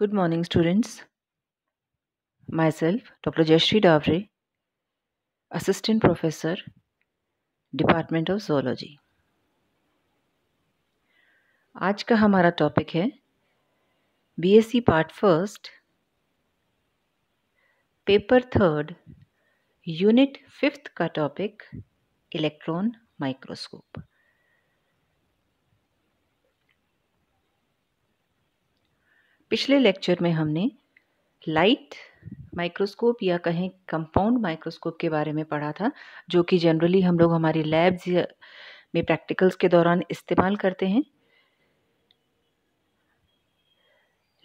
Good morning, students. Myself, Dr. Jashri Davre, Assistant Professor, Department of Zoology. आज का हमारा topic है BSc part first paper third unit fifth का topic electron microscope पिछले lecture में हमने लाइट माइक्रोस्कोप या कहें कंपाउंड माइक्रोस्कोप के बारे में पढ़ा था जो कि जनरली हम लोग हमारी लैब्स में प्रैक्टिकल्स के दौरान इस्तेमाल करते हैं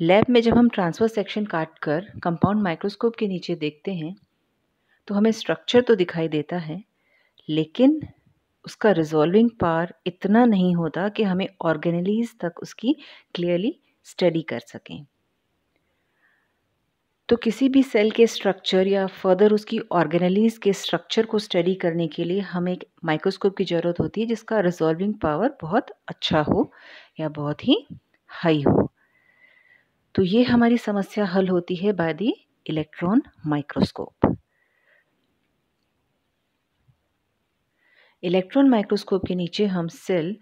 लैब में जब हम ट्रांसफर सेक्शन काट कर कंपाउंड माइक्रोस्कोप के नीचे देखते हैं तो हमें स्ट्रक्चर तो दिखाई देता है लेकिन उसका रिजॉल्विंग पार इतना नहीं होता कि हमें ऑर्गेनलीज तक उसकी क्लियरली स्टडी कर सकें तो किसी भी सेल के स्ट्रक्चर या फर्दर उसकी ऑर्गेनलीज के स्ट्रक्चर को स्टडी करने के लिए हमें एक माइक्रोस्कोप की ज़रूरत होती है जिसका रिजॉल्विंग पावर बहुत अच्छा हो या बहुत ही हाई हो तो ये हमारी समस्या हल होती है by the electron microscope electron microscope के नीचे हम सेल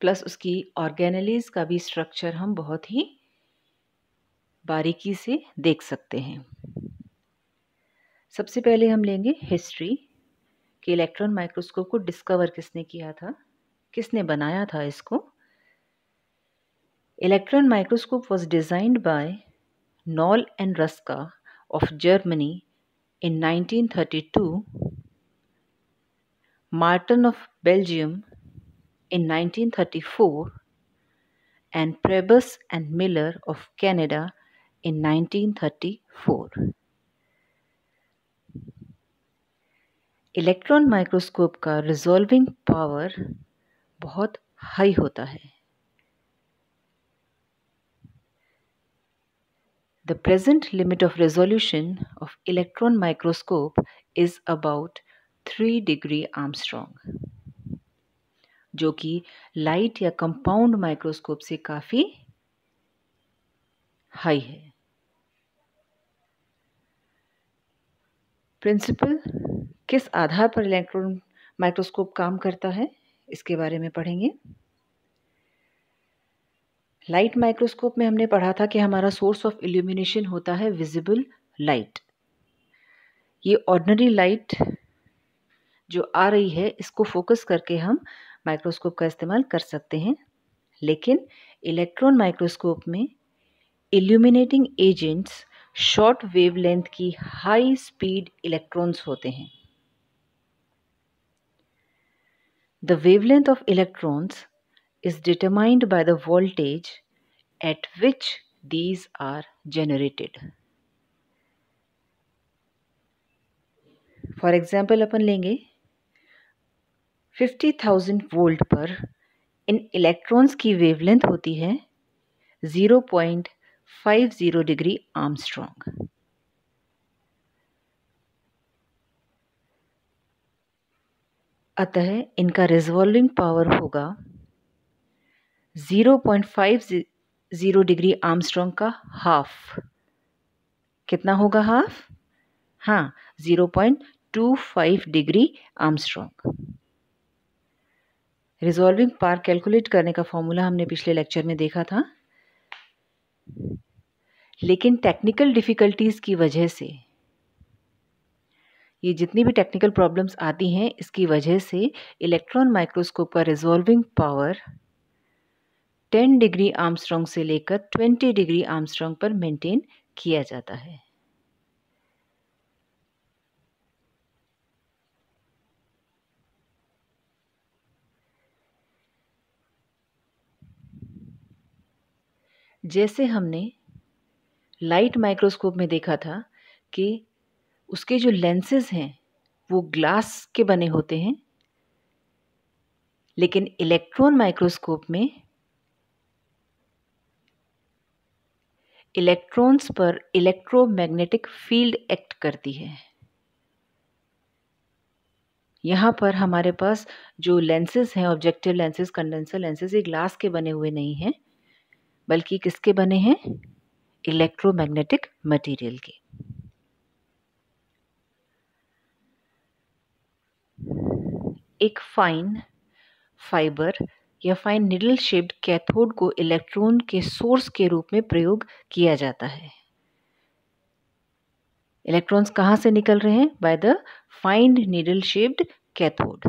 प्लस उसकी ऑर्गेनलीज का भी स्ट्रक्चर हम बहुत ही बारीकी से देख सकते हैं सबसे पहले हम लेंगे हिस्ट्री कि इलेक्ट्रॉन माइक्रोस्कोप को डिस्कवर किसने किया था किसने बनाया था इसको electron microscope was designed by Knoll and Ruska of Germany in 1932 Marton of Belgium in 1934 and Prebus and Miller of Canada in 1934. Electron microscope का रिजॉल्विंग पावर बहुत हाई होता है The present limit of resolution of electron microscope is about 3 degree Armstrong. जो कि light या compound microscope से काफ़ी high है प्रिंसिपल किस आधार पर इलेक्ट्रॉन माइक्रोस्कोप काम करता है इसके बारे में पढ़ेंगे लाइट माइक्रोस्कोप में हमने पढ़ा था कि हमारा सोर्स ऑफ इल्यूमिनेशन होता है विजिबल लाइट ये ऑर्डनरी लाइट जो आ रही है इसको फोकस करके हम माइक्रोस्कोप का इस्तेमाल कर सकते हैं लेकिन इलेक्ट्रॉन माइक्रोस्कोप में इल्यूमिनेटिंग एजेंट्स शॉर्ट वेवलेंथ की हाई स्पीड इलेक्ट्रॉन्स होते हैं the wavelength of electrons is determined by the voltage at which these are generated for example अपन लेंगे 50,000 वोल्ट पर इन इलेक्ट्रॉन्स की वेवलेंथ होती है 0.50 डिग्री आर्मस्ट्रॉन्ग अतः इनका रिजॉल्विंग पावर होगा 0.50 डिग्री आर्मस्ट्रॉन्ग का हाफ कितना होगा हाफ हाँ 0.25 degree angstrom resolving power calculate करने का फॉर्मूला हमने पिछले लेक्चर में देखा था लेकिन टेक्निकल डिफ़िकल्टीज़ की वजह से ये जितनी भी टेक्निकल प्रॉब्लम्स आती हैं इसकी वजह से इलेक्ट्रॉन माइक्रोस्कोप का रिजॉल्विंग पावर 10 डिग्री आर्मस्ट्रॉन्ग से लेकर 20 डिग्री आर्मस्ट्रॉन्ग पर मेंटेन किया जाता है जैसे हमने लाइट माइक्रोस्कोप में देखा था कि उसके जो लेंसेज हैं वो ग्लास के बने होते हैं लेकिन इलेक्ट्रॉन माइक्रोस्कोप में इलेक्ट्रॉन्स पर इलेक्ट्रोमैग्नेटिक फील्ड एक्ट करती है यहाँ पर हमारे पास जो लेंसेज हैं ऑब्जेक्टिव लेंसेज कंडेंसर लेंसेज ये ग्लास के बने हुए नहीं हैं बल्कि किसके बने हैं हम्म। इलेक्ट्रोमैग्नेटिक मटेरियल के एक फाइन फाइबर या फाइन निडल शेप्ड कैथोड को इलेक्ट्रॉन के सोर्स के रूप में प्रयोग किया जाता है इलेक्ट्रॉन्स कहाँ से निकल रहे हैं by the fine needle shaped cathode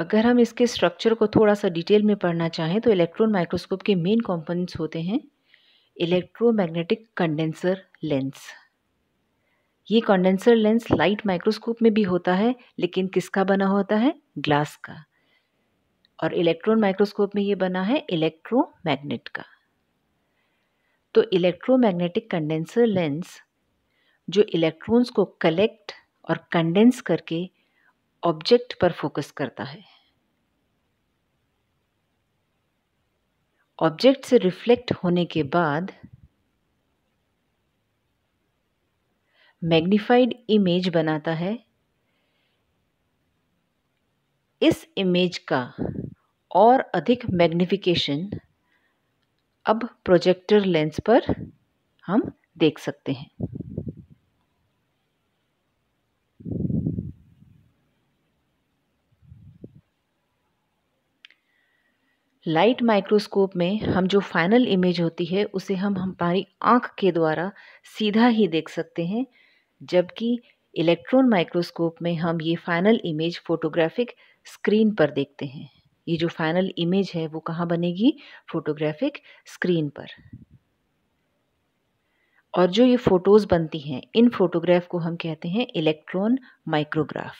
अगर हम इसके स्ट्रक्चर को थोड़ा सा डिटेल में पढ़ना चाहें तो इलेक्ट्रॉन माइक्रोस्कोप के मेन कंपोनेंट्स होते हैं इलेक्ट्रोमैग्नेटिक कंडेंसर लेंस ये कंडेंसर लेंस लाइट माइक्रोस्कोप में भी होता है लेकिन किसका बना होता है ग्लास का और इलेक्ट्रॉन माइक्रोस्कोप में ये बना है इलेक्ट्रो का तो इलेक्ट्रोमैग्नेटिक कंडेंसर लेंस जो इलेक्ट्रॉन्स को कलेक्ट और कंडेंस करके ऑब्जेक्ट पर फोकस करता है ऑब्जेक्ट से रिफ्लेक्ट होने के बाद मैग्निफाइड इमेज बनाता है इस इमेज का और अधिक मैग्निफिकेशन अब प्रोजेक्टर लेंस पर हम देख सकते हैं लाइट माइक्रोस्कोप में हम जो फाइनल इमेज होती है उसे हम हमारी आँख के द्वारा सीधा ही देख सकते हैं जबकि इलेक्ट्रॉन माइक्रोस्कोप में हम ये फाइनल इमेज फोटोग्राफिक स्क्रीन पर देखते हैं ये जो फाइनल इमेज है वो कहाँ बनेगी फोटोग्राफिक स्क्रीन पर और जो ये फ़ोटोज़ बनती हैं इन फ़ोटोग्राफ को हम कहते हैं इलेक्ट्रॉन माइक्रोग्राफ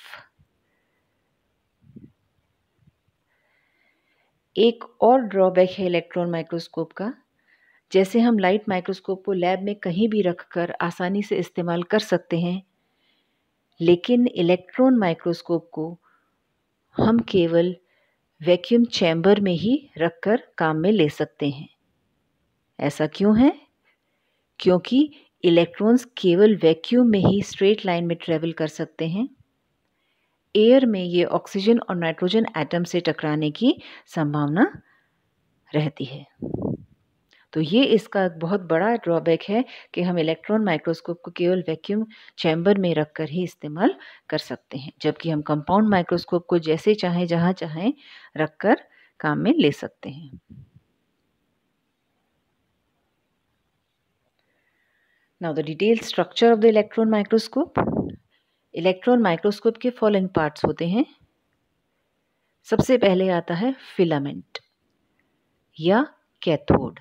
एक और ड्रॉबैक है इलेक्ट्रॉन माइक्रोस्कोप का जैसे हम लाइट माइक्रोस्कोप को लैब में कहीं भी रखकर आसानी से इस्तेमाल कर सकते हैं लेकिन इलेक्ट्रॉन माइक्रोस्कोप को हम केवल वैक्यूम चैम्बर में ही रखकर काम में ले सकते हैं ऐसा क्यों है क्योंकि इलेक्ट्रॉन्स केवल वैक्यूम में ही स्ट्रेट लाइन में ट्रेवल कर सकते हैं एयर में ये ऑक्सीजन और नाइट्रोजन एटम से टकराने की संभावना रहती है तो ये इसका बहुत बड़ा ड्रॉबैक है कि हम इलेक्ट्रॉन माइक्रोस्कोप को केवल वैक्यूम चैम्बर में रखकर ही इस्तेमाल कर सकते हैं जबकि हम कंपाउंड माइक्रोस्कोप को जैसे चाहें जहाँ चाहे रखकर काम में ले सकते हैं now the detail structure of the electron microscope electron microscope के फॉलोइंग पार्ट्स होते हैं सबसे पहले आता है फिलामेंट या कैथोड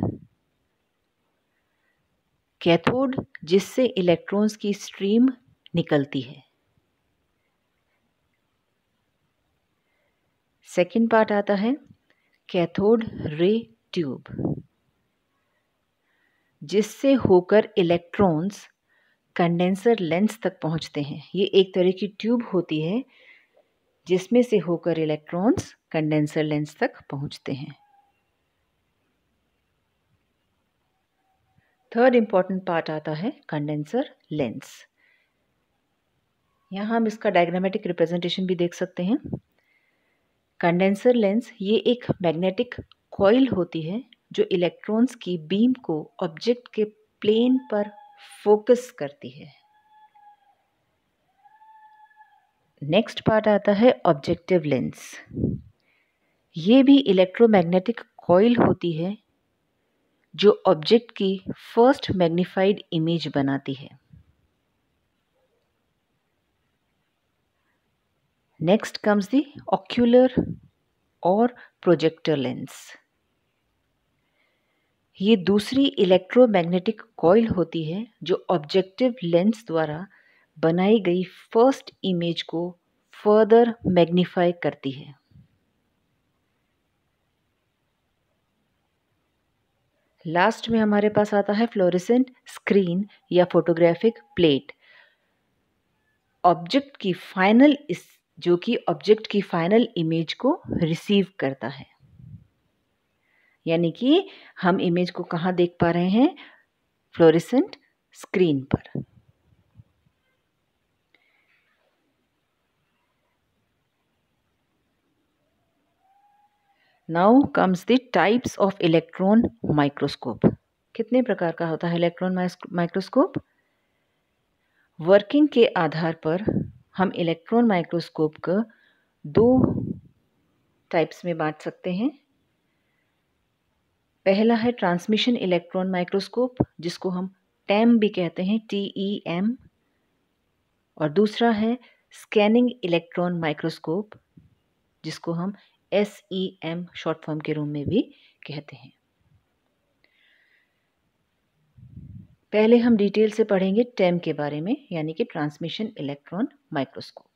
कैथोड जिससे इलेक्ट्रॉन्स की स्ट्रीम निकलती है सेकेंड पार्ट आता है कैथोड रे ट्यूब जिससे होकर इलेक्ट्रॉन्स कंडेंसर लेंस तक पहुंचते हैं ये एक तरह की ट्यूब होती है जिसमें से होकर इलेक्ट्रॉन्स कंडेंसर लेंस तक पहुंचते हैं थर्ड इम्पॉर्टेंट पार्ट आता है कंडेंसर लेंस यहाँ हम इसका डायग्रामेटिक रिप्रेजेंटेशन भी देख सकते हैं कंडेंसर लेंस ये एक मैग्नेटिक कॉइल होती है जो इलेक्ट्रॉन्स की बीम को ऑब्जेक्ट के प्लेन पर फोकस करती है नेक्स्ट पार्ट आता है ऑब्जेक्टिव लेंस ये भी इलेक्ट्रोमैग्नेटिक कॉइल होती है जो ऑब्जेक्ट की फर्स्ट मैग्नीफाइड इमेज बनाती है नेक्स्ट कम्स दी ऑक्यूलर और प्रोजेक्टर लेंस ये दूसरी इलेक्ट्रोमैग्नेटिक कॉइल होती है जो ऑब्जेक्टिव लेंस द्वारा बनाई गई फर्स्ट इमेज को फर्दर मैग्नीफाई करती है लास्ट में हमारे पास आता है फ्लोरेसेंट स्क्रीन या फोटोग्राफिक प्लेट ऑब्जेक्ट की फाइनल इस जो कि ऑब्जेक्ट की फाइनल इमेज को रिसीव करता है यानी कि हम इमेज को कहाँ देख पा रहे हैं फ्लोरिसेंट स्क्रीन पर now comes the types of electron microscope कितने प्रकार का होता है इलेक्ट्रॉन माइक्रोस्कोप वर्किंग के आधार पर हम इलेक्ट्रॉन माइक्रोस्कोप को दो टाइप्स में बांट सकते हैं पहला है ट्रांसमिशन इलेक्ट्रॉन माइक्रोस्कोप जिसको हम टैम भी कहते हैं टी ई एम और दूसरा है स्कैनिंग इलेक्ट्रॉन माइक्रोस्कोप जिसको हम S E M short form के रूम में भी कहते हैं पहले हम डिटेल से पढ़ेंगे टैम के बारे में यानी कि transmission electron microscope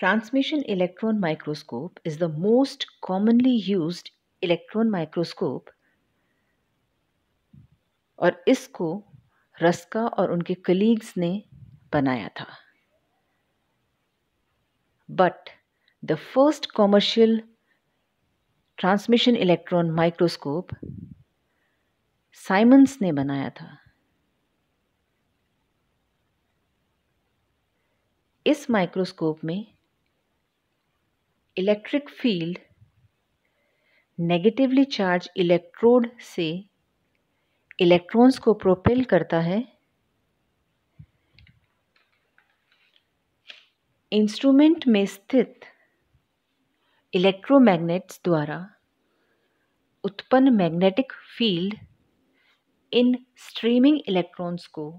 Transmission electron microscope is the most commonly used electron microscope और इसको रस्का और उनके कलीग्स ने बनाया था but the first commercial transmission electron microscope Siemens ने बनाया था इस माइक्रोस्कोप में electric field negatively charge electrode से इलेक्ट्रॉन्स को प्रोपेल करता है इंस्ट्रूमेंट में स्थित इलेक्ट्रोमैग्नेट्स द्वारा उत्पन्न मैग्नेटिक फील्ड इन स्ट्रीमिंग इलेक्ट्रॉन्स को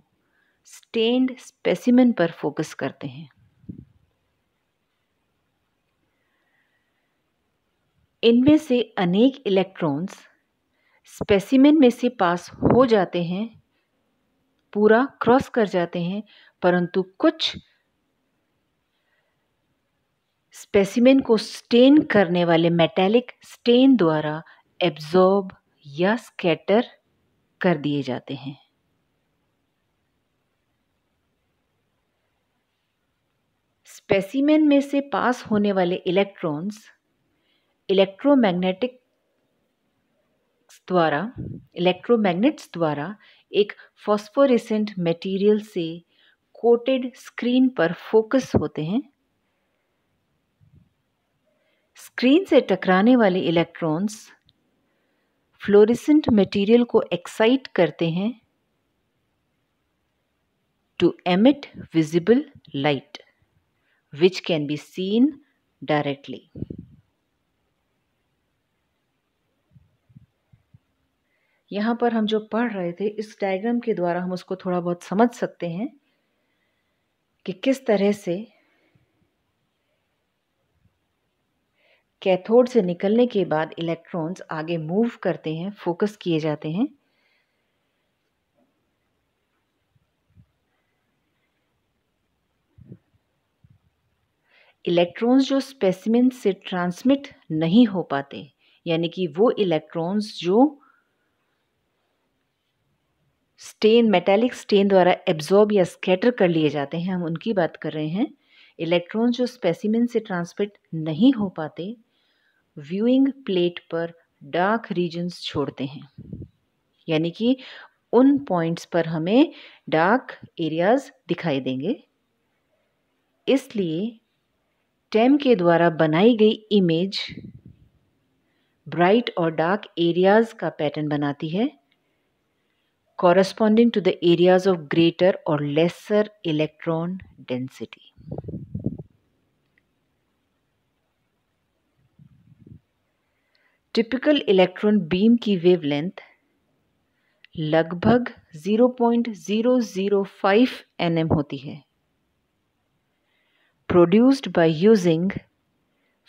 स्टेन्ड स्पेसिमेन पर फोकस करते हैं इनमें से अनेक इलेक्ट्रॉन्स स्पेसिमेन में से पास हो जाते हैं पूरा क्रॉस कर जाते हैं परंतु कुछ स्पेसिमेन को स्टेन करने वाले मेटेलिक स्टेन द्वारा एब्जॉर्ब या स्कैटर कर दिए जाते हैं स्पेसिमेन में से पास होने वाले इलेक्ट्रॉन्स इलेक्ट्रोमैग्नेटिक द्वारा इलेक्ट्रोमैग्नेट्स द्वारा एक फॉस्फोरिसेंट मटेरियल से कोटेड स्क्रीन पर फोकस होते हैं स्क्रीन से टकराने वाले इलेक्ट्रॉन्स फ्लोरिसेंट मटेरियल को एक्साइट करते हैं to emit visible light which can be seen directly यहाँ पर हम जो पढ़ रहे थे इस डायग्राम के द्वारा हम उसको थोड़ा बहुत समझ सकते हैं कि किस तरह से कैथोड से निकलने के बाद इलेक्ट्रॉन्स आगे मूव करते हैं फोकस किए जाते हैं इलेक्ट्रॉन्स जो स्पेसिमिन से ट्रांसमिट नहीं हो पाते यानी कि वो इलेक्ट्रॉन्स जो स्टेन मेटेलिक स्टेन द्वारा एब्जॉर्ब या स्कैटर कर लिए जाते हैं हम उनकी बात कर रहे हैं इलेक्ट्रॉन जो स्पेसिमिन से ट्रांसमिट नहीं हो पाते व्यूइंग प्लेट पर डार्क रीजन्स छोड़ते हैं यानी कि उन पॉइंट्स पर हमें डार्क एरियाज दिखाई देंगे इसलिए टैम के द्वारा बनाई गई इमेज ब्राइट और डार्क एरियाज का पैटर्न बनाती है corresponding to the areas of greater or lesser electron density. Typical electron beam की वेवलेंथ लगभग 0.005 nm होती है produced by using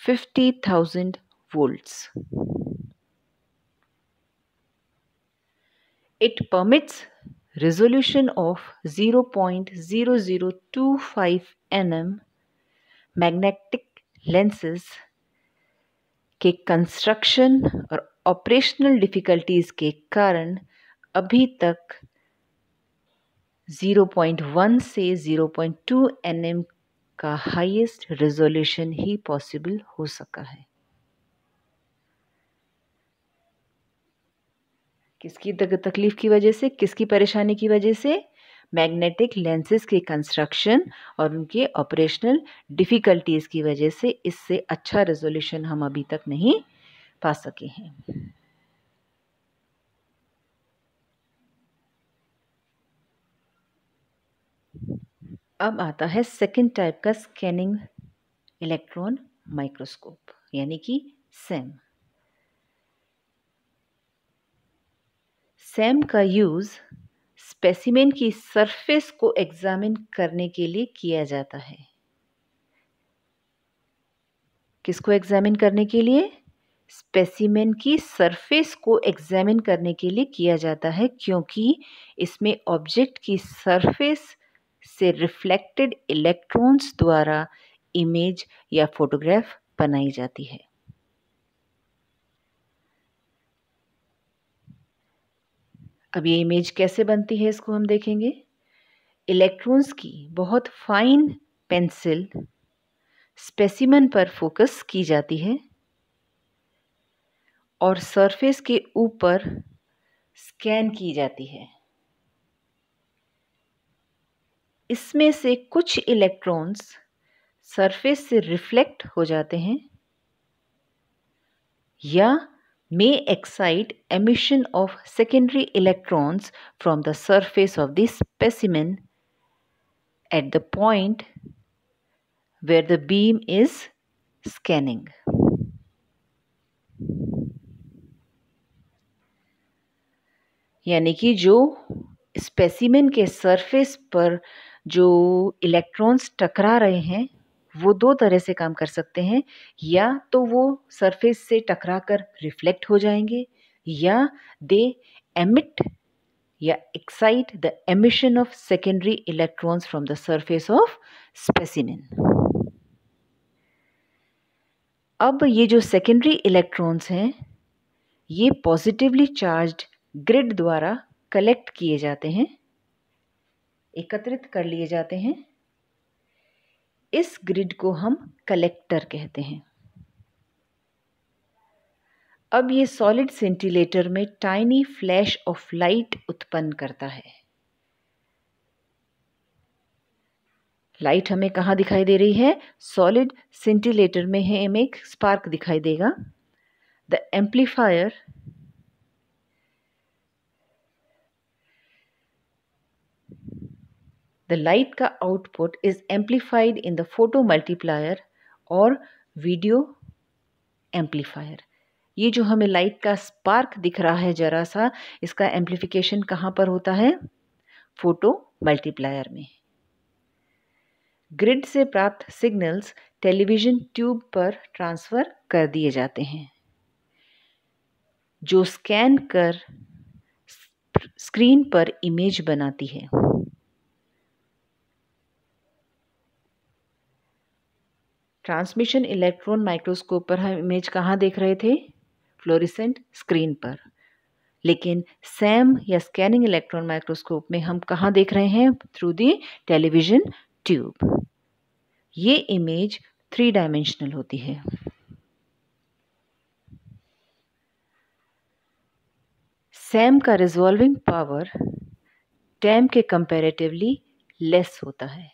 50,000 volts It permits resolution of 0.0025 nm magnetic lenses के construction और ऑपरेशनल डिफ़िकल्टीज़ के कारण अभी तक 0.1 से 0.2 nm का हाईएस्ट रेजोल्यूशन ही पॉसिबल हो सका है किसकी तकलीफ़ की वजह से किसकी परेशानी की वजह से मैग्नेटिक लेंसेज के कंस्ट्रक्शन और उनके ऑपरेशनल डिफ़िकल्टीज़ की वजह से इससे अच्छा रेजोल्यूशन हम अभी तक नहीं पा सके हैं अब आता है सेकेंड टाइप का स्कैनिंग इलेक्ट्रॉन माइक्रोस्कोप यानी कि सेम सैम का यूज़ स्पेसिमेन की सरफेस को एग्जामिन करने के लिए किया जाता है किसको एग्जामिन करने के लिए स्पेसिमेन की सरफेस को एग्जामिन करने के लिए किया जाता है क्योंकि इसमें ऑब्जेक्ट की सरफेस से रिफ्लेक्टेड इलेक्ट्रॉन्स द्वारा इमेज या फोटोग्राफ बनाई जाती है अब ये इमेज कैसे बनती है इसको हम देखेंगे इलेक्ट्रॉन्स की बहुत फाइन पेंसिल स्पेसिमन पर फोकस की जाती है और सरफेस के ऊपर स्कैन की जाती है इसमें से कुछ इलेक्ट्रॉन्स सरफेस से रिफ्लेक्ट हो जाते हैं या may excite emission of secondary electrons from the surface of the specimen at the point where the beam is scanning. यानी कि जो स्पेसिमेन के सरफेस पर जो इलेक्ट्रॉन्स टकरा रहे हैं वो दो तरह से काम कर सकते हैं या तो वो सरफेस से टकरा कर रिफ्लेक्ट हो जाएंगे या दे एमिट या excite the emission of secondary electrons from the surface of specimen अब ये जो सेकेंडरी इलेक्ट्रॉन्स हैं ये पॉजिटिवली चार्ज्ड ग्रिड द्वारा कलेक्ट किए जाते हैं एकत्रित कर लिए जाते हैं इस ग्रिड को हम कलेक्टर कहते हैं अब ये सॉलिड सेंटिलेटर में टाइनी फ्लैश ऑफ लाइट उत्पन्न करता है लाइट हमें कहाँ दिखाई दे रही है सॉलिड सेंटिलेटर में है हमें एक स्पार्क दिखाई देगा द एम्पलीफायर The light का output is amplified in the photomultiplier और video amplifier. ये जो हमें लाइट का स्पार्क दिख रहा है जरा सा इसका एम्प्लीफिकेशन कहाँ पर होता है फोटो मल्टीप्लायर में ग्रिड से प्राप्त सिग्नल्स टेलीविज़न ट्यूब पर ट्रांसफ़र कर दिए जाते हैं जो स्कैन कर स्क्रीन पर इमेज बनाती है ट्रांसमिशन इलेक्ट्रॉन माइक्रोस्कोप पर हम इमेज कहाँ देख रहे थे फ्लोरिसेंट स्क्रीन पर लेकिन सैम या स्कैनिंग इलेक्ट्रॉन माइक्रोस्कोप में हम कहाँ देख रहे हैं थ्रू दी टेलीविजन ट्यूब ये इमेज थ्री डायमेंशनल होती है सैम का रिजॉल्विंग पावर टैम के कंपैरेटिवली लेस होता है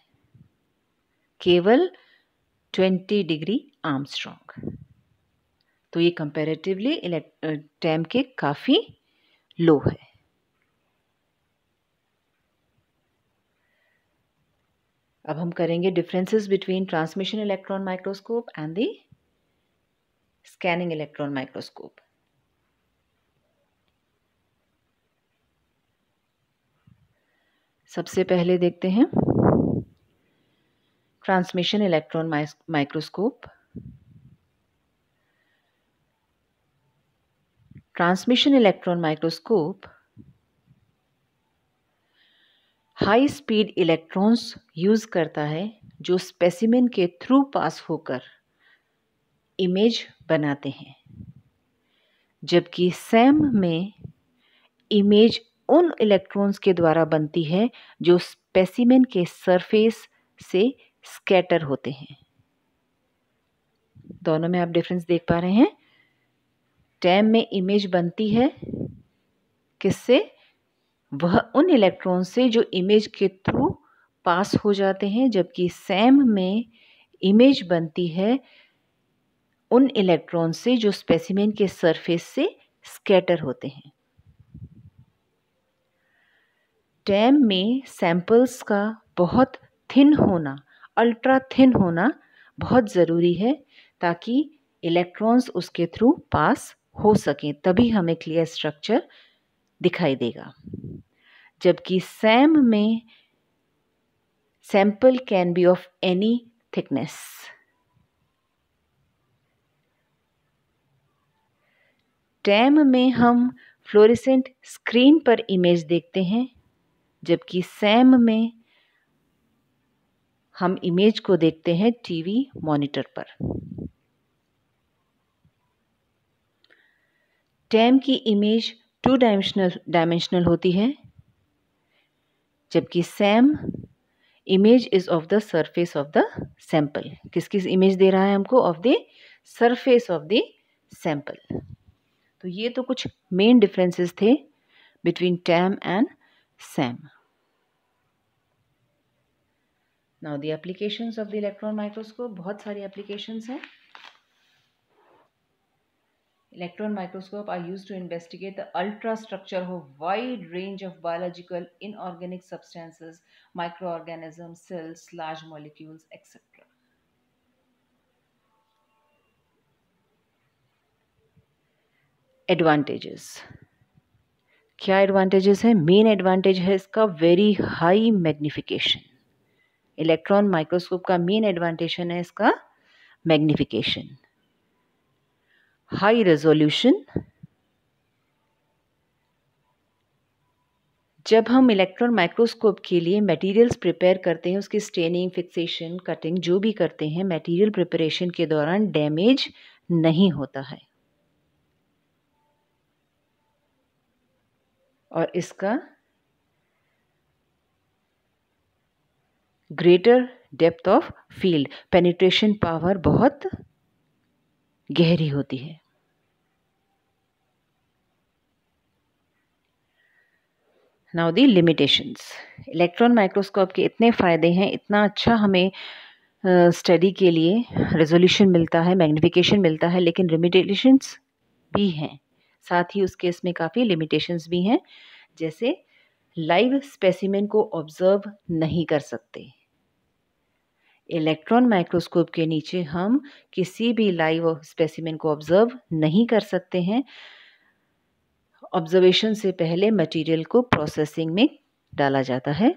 केवल 20 डिग्री आर्मस्ट्रॉन्ग तो ये कंपैरेटिवली टैम के काफ़ी लो है अब हम करेंगे differences between transmission electron microscope and the scanning electron microscope सबसे पहले देखते हैं transmission electron microscope transmission electron microscope high speed electrons use करता है जो स्पेसिमेन के थ्रू पास होकर इमेज बनाते हैं जबकि सैम में इमेज उन इलेक्ट्रॉन्स के द्वारा बनती है जो स्पेसिमेन के सरफेस से स्कैटर होते हैं दोनों में आप डिफरेंस देख पा रहे हैं टैम में इमेज बनती है किससे वह उन इलेक्ट्रॉन से जो इमेज के थ्रू पास हो जाते हैं जबकि सैम में इमेज बनती है उन इलेक्ट्रॉन से जो स्पेसिमेन के सरफेस से स्कैटर होते हैं टैम में सैंपल्स का बहुत थिन होना अल्ट्रा थिन होना बहुत ज़रूरी है ताकि इलेक्ट्रॉन्स उसके थ्रू पास हो सकें तभी हमें क्लियर स्ट्रक्चर दिखाई देगा जबकि सैम में sample can be of any thickness TEM में हम फ्लोरिसेंट स्क्रीन पर इमेज देखते हैं जबकि सैम में हम इमेज को देखते हैं टीवी मॉनिटर पर टैम की इमेज टू डायमेंशनल डायमेंशनल होती है जबकि SEM image is of the surface of the sample किस किस इमेज दे रहा है हमको of the surface of the sample तो ये तो कुछ मेन डिफरेंसेस थे between TEM and SEM now the applications of the electron microscope बहुत सारी एप्लीकेशंस हैं electron microscope are use to investigate the ultra structure हो wide range of biological inorganic substances micro organism cells large molecules etcetera advantages क्या advantages है main advantage है इसका very high magnification electron microscope का main advantage है इसका magnification high resolution जब हम इलेक्ट्रॉन माइक्रोस्कोप के लिए मटेरियल्स प्रिपेयर करते हैं उसकी स्टेनिंग फिक्सेशन कटिंग जो भी करते हैं मटेरियल प्रिपरेशन के दौरान डैमेज नहीं होता है और इसका greater depth of field penetration power बहुत गहरी होती है now the limitations electron microscope के इतने फ़ायदे हैं इतना अच्छा हमें स्टडी के लिए रेजोल्यूशन मिलता है मैग्निफिकेशन मिलता है लेकिन लिमिटेशंस भी हैं साथ ही उसके इसमें काफ़ी लिमिटेशंस भी हैं जैसे लाइव स्पेसिमेन को ऑब्ज़र्व नहीं कर सकते इलेक्ट्रॉन माइक्रोस्कोप के नीचे हम किसी भी लाइव स्पेसिमिन को ऑब्जर्व नहीं कर सकते हैं ऑब्जर्वेशन से पहले मटेरियल को प्रोसेसिंग में डाला जाता है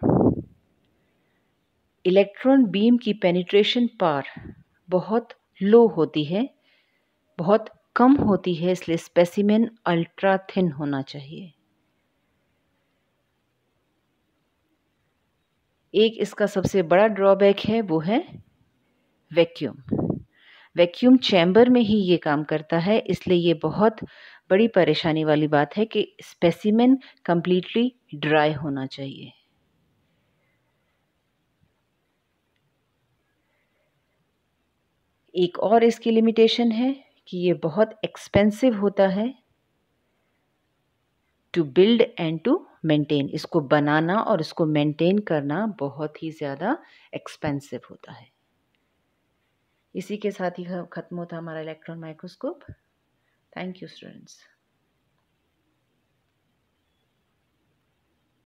इलेक्ट्रॉन बीम की पेनिट्रेशन पार बहुत लो होती है बहुत कम होती है इसलिए स्पेसिमेन अल्ट्रा थिन होना चाहिए एक इसका सबसे बड़ा ड्रॉबैक है वो है वैक्यूम वैक्यूम चैम्बर में ही ये काम करता है इसलिए ये बहुत बड़ी परेशानी वाली बात है कि स्पेसिमेन कम्प्लीटली ड्राई होना चाहिए एक और इसकी लिमिटेशन है कि ये बहुत एक्सपेंसिव होता है to build and to maintain इसको बनाना और इसको मेंटेन करना बहुत ही ज़्यादा एक्सपेंसिव होता है इसी के साथ ही ख़त्म होता हमारा electron microscope thank you students